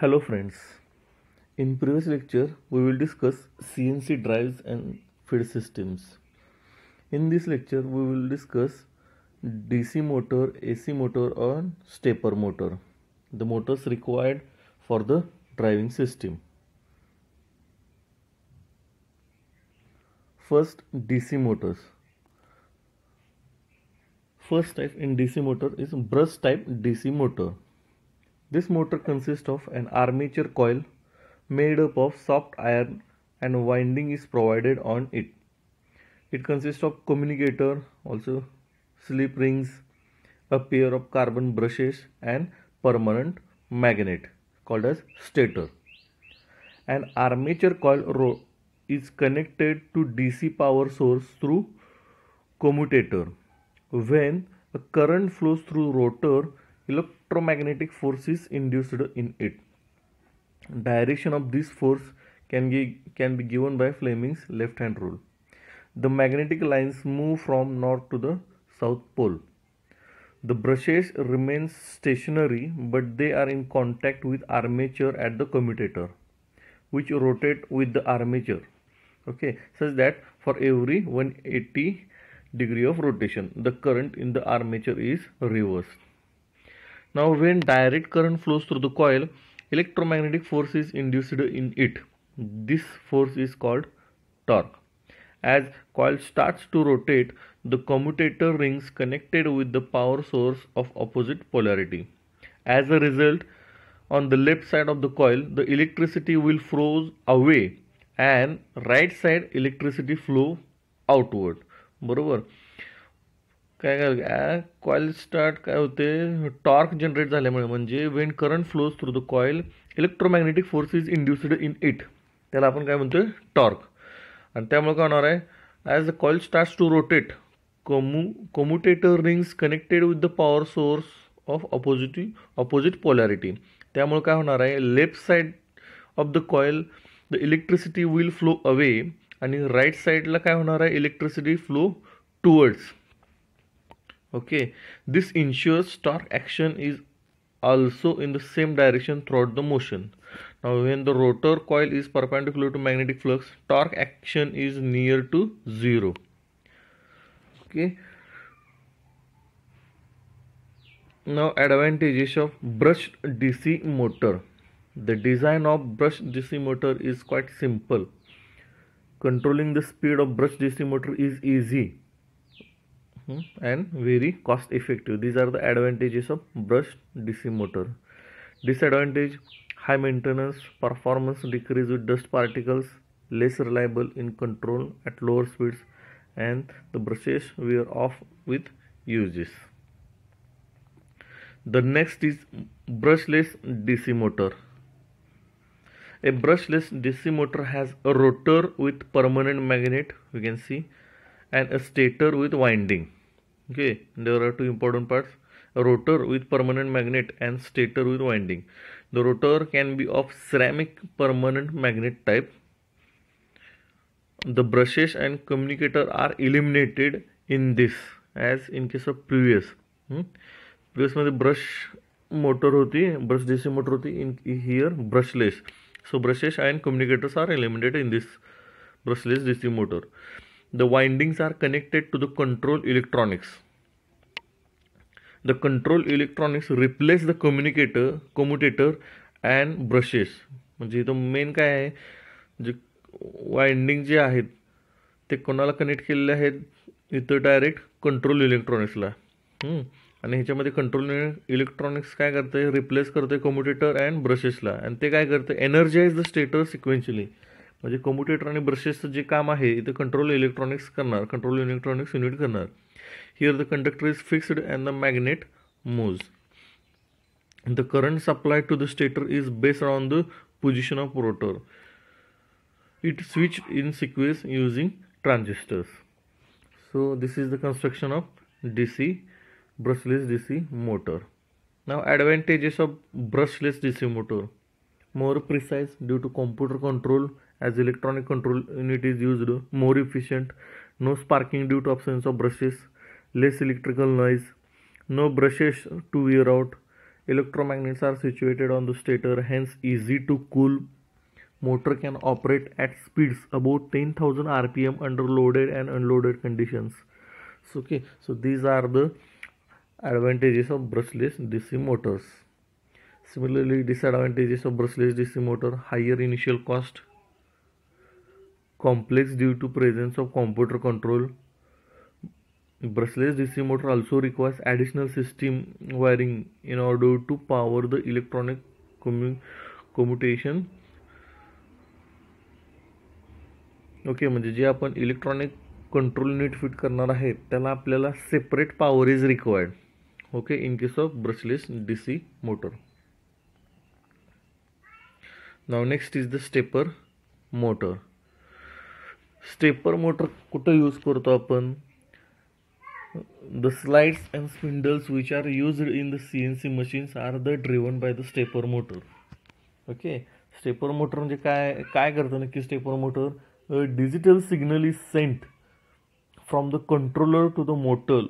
Hello friends. In previous lecture we will discuss CNC drives and feed systems. In this lecture we will discuss DC motor, AC motor or stepper motor. The motors required for the driving system. First DC motors. First type in DC motor is brush type DC motor. This motor consists of an armature coil made up of soft iron and winding is provided on it. It consists of communicator, also slip rings, a pair of carbon brushes and permanent magnet called as stator. An armature coil is connected to DC power source through commutator. When a current flows through rotor, electric electromagnetic forces induced in it. Direction of this force can, be, can be given by Fleming's left hand rule. The magnetic lines move from north to the south pole. The brushes remain stationary but they are in contact with armature at the commutator which rotate with the armature okay such that for every 180 degree of rotation the current in the armature is reversed now when direct current flows through the coil, electromagnetic force is induced in it. This force is called torque. As coil starts to rotate, the commutator rings connected with the power source of opposite polarity. As a result, on the left side of the coil, the electricity will flow away and right side electricity flow outward. Moreover. काय काय coil start काय होते torque generate झाल्यामुळे म्हणजे when current flows through the coil electromagnetic force is induced in it त्याला आपण काय म्हणतोय टॉर्क आणि त्यामुळे काय होणार आहे as the coil start to rotate commu commutator rings connected with the power source of opposite opposite polarity त्यामुळे काय होणार आहे left side of the coil the electricity will flow away आणि राईट साईडला काय होणार आहे electricity flow towards okay this ensures torque action is also in the same direction throughout the motion now when the rotor coil is perpendicular to magnetic flux torque action is near to zero okay now advantages of brushed dc motor the design of brushed dc motor is quite simple controlling the speed of brushed dc motor is easy Hmm. and very cost effective these are the advantages of brush dc motor disadvantage high maintenance performance decrease with dust particles less reliable in control at lower speeds and the brushes wear off with uses the next is brushless dc motor a brushless dc motor has a rotor with permanent magnet we can see and a stator with winding okay there are two important parts a rotor with permanent magnet and stator with winding the rotor can be of ceramic permanent magnet type the brushes and communicator are eliminated in this as in case of previous hmm? previous मध्ये brush motor होती brush DC motor होती in here brushless so brushes and communicators are eliminated in this brushless DC motor The windings are connected to the control electronics. The control electronics replace the communicator commutator and brushes. म्हणजे इथं main काय आहे जे winding जे आहेत ते कोणाला connect केलेले आहेत इथं डायरेक्ट कंट्रोल इलेक्ट्रॉनिक्सला आणि ह्याच्यामध्ये कंट्रोल इलेक्ट्रॉनिक्स काय करते रिप्लेस करते कम्युटेटर अँड ब्रशेसला आणि ते काय करतं एनर्जाइज द स्टेटर सिक्वेन्शली म्हणजे कम्प्युटेटर आणि ब्रशेसचं जे काम आहे इथं कंट्रोल इलेक्ट्रॉनिक्स करणार कंट्रोल इलेक्ट्रॉनिक्स युनिट करणार here the conductor is fixed and the magnet moves the current supply to the stator is based on the position of rotor it switched in sequence using transistors so this is the construction of dc brushless dc motor now advantages of brushless dc motor more precise due to computer control as electronic control unit is used more efficient no sparking due to absence of brushes less electrical noise no brushes to wear out electromagnets are situated on the stator hence easy to cool motor can operate at speeds about 10000 rpm under loaded and unloaded conditions so, okay so these are the advantages of brushless dc motors similarly disadvantages of brushless dc motor higher initial cost complex due to presence of computer control brushless dc motor also requires additional system wiring in order to power the electronic commu commutation okay okay, म्हणजे जे आपण electronic control NEET fit करणार आहे त्याला आपल्याला separate power is required okay in case of brushless D C motor नाव next is the stepper motor stepper motor कुठं use करतो आपण the slides and spindles which are used in the C N C machines are the driven by the stepper motor okay stepper motor म्हणजे काय काय करतं नक्की stepper motor digital signal is sent from the controller to the motor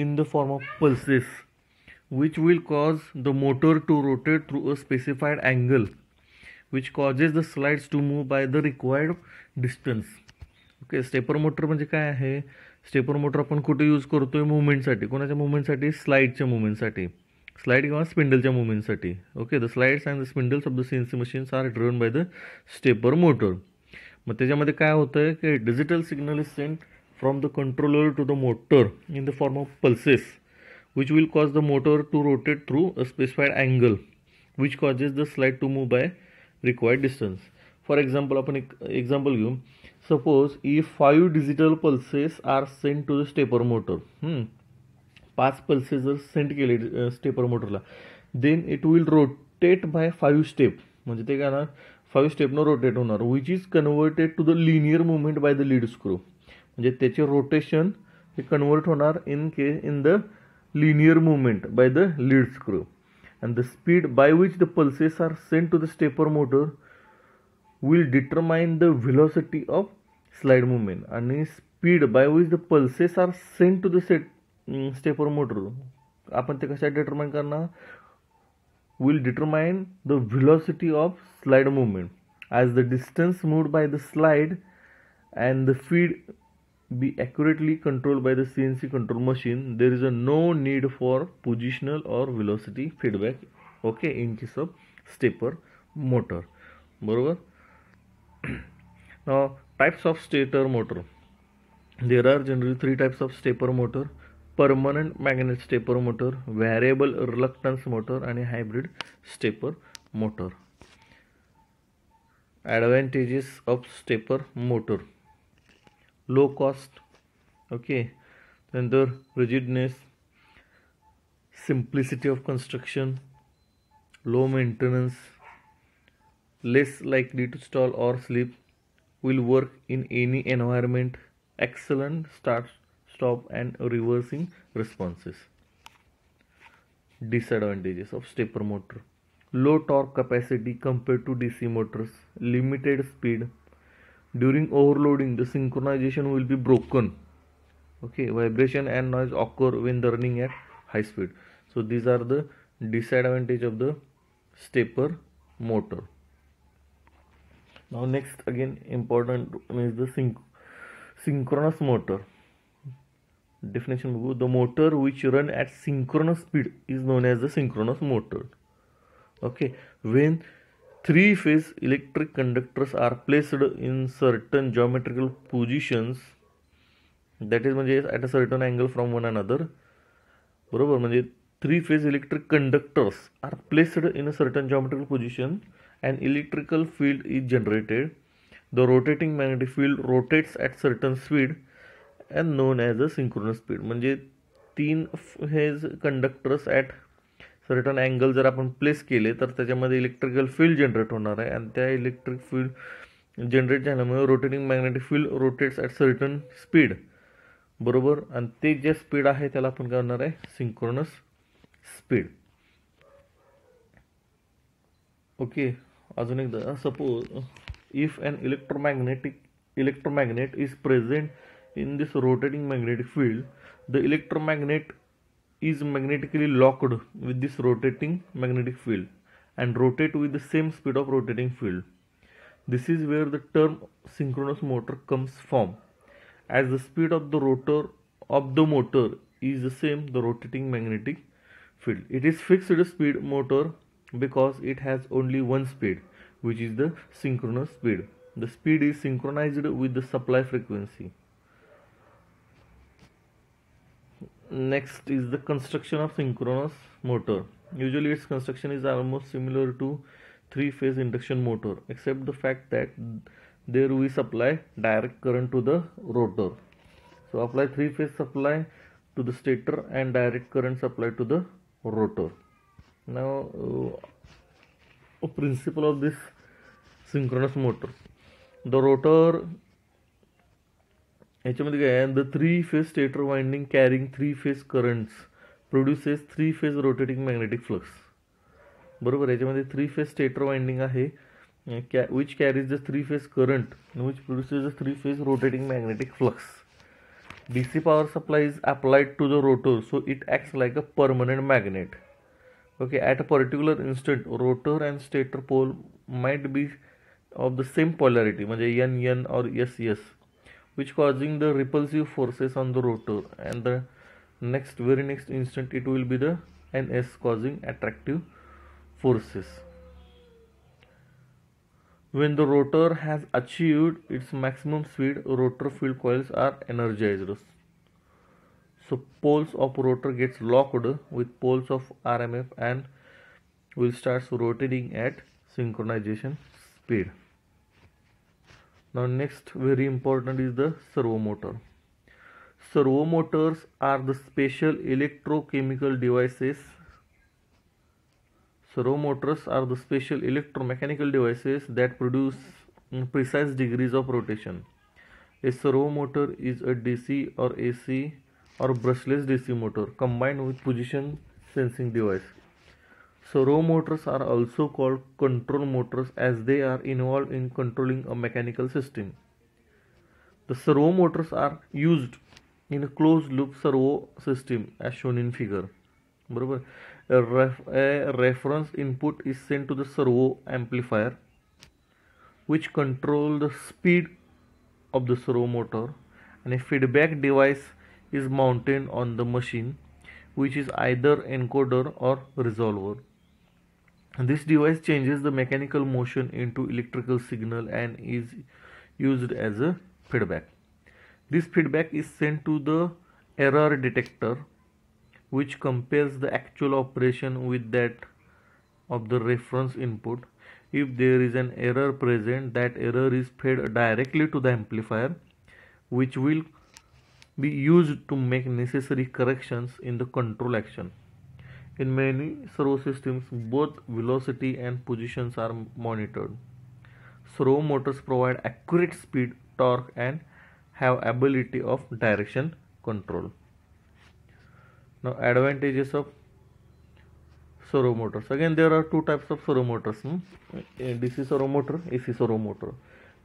in the form of pulses which will cause the motor to rotate through a specified angle which causes the slides to move by the required distance okay stepper motor म्हणजे काय आहे stepper motor आपण कुठे use करतो आहे मुवमेंटसाठी कोणाच्या मुवमेंटसाठी स्लाईडच्या मुवमेंटसाठी slide किंवा स्पिंडलच्या मुवमेंटसाठी okay the slides and the spindles of the C C machines are driven by the stepper motor मग त्याच्यामध्ये काय होतं आहे की digital signal is sent from the controller to the motor in the form of pulses which will cause the motor to rotate through a specified angle which causes the slide to move by required distance for example आपण एक example घेऊ suppose if five digital pulses are sent to the stepper motor पाच pulses जर sent केले stepper मोटरला then it will rotate by five step म्हणजे ते काय ना फाईव्ह स्टेपनं रोटेट होणार which is converted to the linear movement by the lead screw म्हणजे त्याचे रोटेशन हे कन्वर्ट होणार इन के in the linear movement by the lead screw and the speed by which the pulses are sent to the stepper motor will determine the velocity of slide movement आणि speed by which the pulses are sent to the set stepper motor आपण ते कशा determine करणार will determine the velocity of slide movement as the distance moved by the slide and the feed be accurately control by the C N C control machine there is a no need for positional or velocity feedback okay in case of stepper motor बरोबर now types of stator motor there are generally three types of stepper motor permanent magnet stepper motor variable reluctance motor and hybrid stepper motor advantages of stepper motor low cost okay then the rigidness simplicity of construction low maintenance less likely to stall or slip, will work in any environment. Excellent start, stop, and reversing responses. Disadvantages of stepper motor low torque capacity compared to DC motors, limited speed. During overloading, the synchronization will be broken. Okay, vibration and noise occur when running at high speed. So, these are the disadvantage of the stepper motor now next again important is the syn synchronous motor definition the motor which run at synchronous speed is known as the synchronous motor okay when three phase electric conductors are placed in certain geometrical positions that is म्हणजे at a certain angle from one another बरोबर म्हणजे three phase electric conductors are placed in a certain geometrical position. an electrical field is generated. The rotating magnetic field rotates at certain speed and known as a synchronous speed म्हणजे तीन हेज conductors at certain angle जर आपण place केले तर त्याच्यामध्ये electrical field generate होणार आहे आणि त्या इलेक्ट्रिक फील्ड जनरेट झाल्यामुळे rotating magnetic field rotates at certain speed बरोबर आणि ते जे स्पीड आहे त्याला आपण काय करणार आहे सिंक्रोनस स्पीड ओके अजून एकदा suppose if an electromagnetic electromagnet is present in this rotating magnetic field the electromagnet is magnetically locked with this rotating magnetic field and rotate with the same speed of rotating field this is where the term synchronous motor comes from as the speed of the rotor of the motor is the same the rotating magnetic field it is fixed speed motor because it has only one speed which is the synchronous speed the speed is synchronized with the supply frequency next is the construction of synchronous motor usually its construction is almost similar to three phase induction motor except the fact that there we supply direct current to the rotor so apply three phase supply to the stator and direct current supply to the rotor now uh, principle of this synchronous motor the rotor ह्याच्यामध्ये काय आहे the three phase stator winding carrying three phase currents produces three phase rotating magnetic flux बरोबर याच्यामध्ये three phase stator winding आहे कॅ which carries the three phase current which produces the three phase rotating magnetic flux D C power supply is applied to the rotor so it acts like a permanent magnet okay at a particular instant rotor and stator pole might be of the same polarity म्हणजे N N or S S, which causing the repulsive forces on the rotor and the next very next instant it will be the ns causing attractive forces when the rotor has achieved its maximum speed rotor field coils are energized so poles of rotor gets locked with poles of RMF and will start rotating at synchronization speed now next very important is the servo motor servo motors are the special electrochemical devices servo motors are the special electromechanical devices that produce precise degrees of rotation a servo motor is a dc or ac or brushless DC motor combined with position sensing device. So Servo motors are also called control motors as they are involved in controlling a mechanical system. The servo motors are used in a closed loop servo system as shown in figure. a reference input is sent to the servo amplifier which control the speed of the servo motor and a feedback device is mounted on the machine which is either encoder or resolver. This device changes the mechanical motion into electrical signal and is used as a feedback. This feedback is sent to the error detector which compares the actual operation with that of the reference input. If there is an error present, that error is fed directly to the amplifier which will be used to make necessary corrections in the control action. In many servo systems, both velocity and positions are monitored. Servo motors provide accurate speed, torque and have ability of direction control. Now advantages of servo motors. Again there are two types of servo motors. Hmm? DC servo motor, AC servo motor.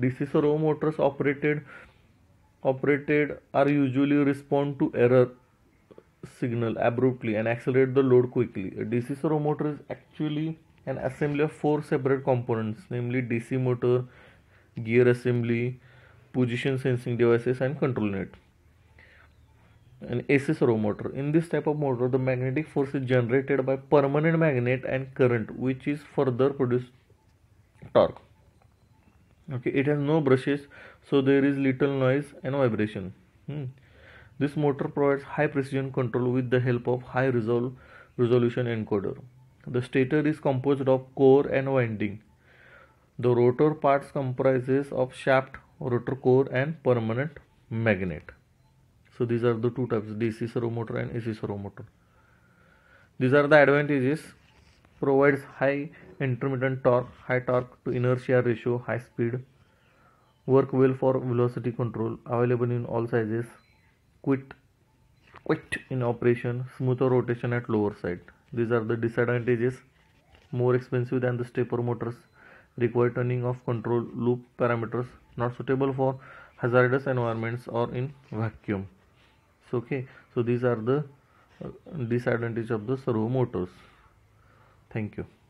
DC servo motors operated operated are usually respond to error signal abruptly and accelerate the load quickly. A DC servo motor is actually an assembly of four separate components, namely DC motor, gear assembly, position sensing devices, and control net. An AC servo motor. In this type of motor, the magnetic force is generated by permanent magnet and current, which is further produced torque. Okay, it has no brushes so there is little noise and vibration hmm. this motor provides high precision control with the help of high resolve resolution encoder the stator is composed of core and winding the rotor parts comprises of shaft rotor core and permanent magnet so these are the two types dc servo motor and ac servo motor these are the advantages provides high intermittent torque high torque to inertia ratio high speed work well for velocity control available in all sizes quit quit in operation smoother rotation at lower side these are the disadvantages more expensive than the stepper motors require turning of control loop parameters not suitable for hazardous environments or in vacuum so okay so these are the uh, disadvantage of the servo motors thank you